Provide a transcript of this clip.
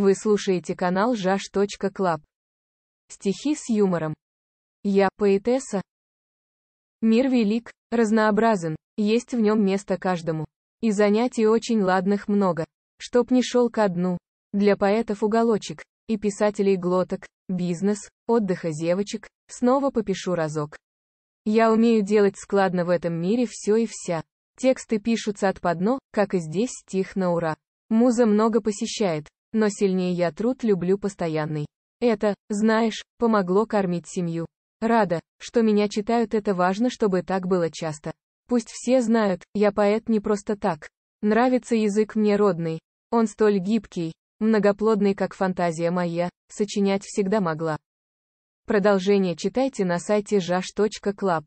Вы слушаете канал jash.club. Стихи с юмором. Я поэтесса. Мир велик, разнообразен, есть в нем место каждому. И занятий очень ладных много. Чтоб не шел ко дну. Для поэтов уголочек, и писателей глоток, бизнес, отдыха девочек, снова попишу разок. Я умею делать складно в этом мире все и вся. Тексты пишутся от подно, как и здесь стих на ура. Муза много посещает, но сильнее я труд люблю постоянный. Это, знаешь, помогло кормить семью. Рада, что меня читают, это важно, чтобы так было часто. Пусть все знают, я поэт не просто так. Нравится язык мне родный. Он столь гибкий, многоплодный, как фантазия моя, сочинять всегда могла. Продолжение читайте на сайте jash.club.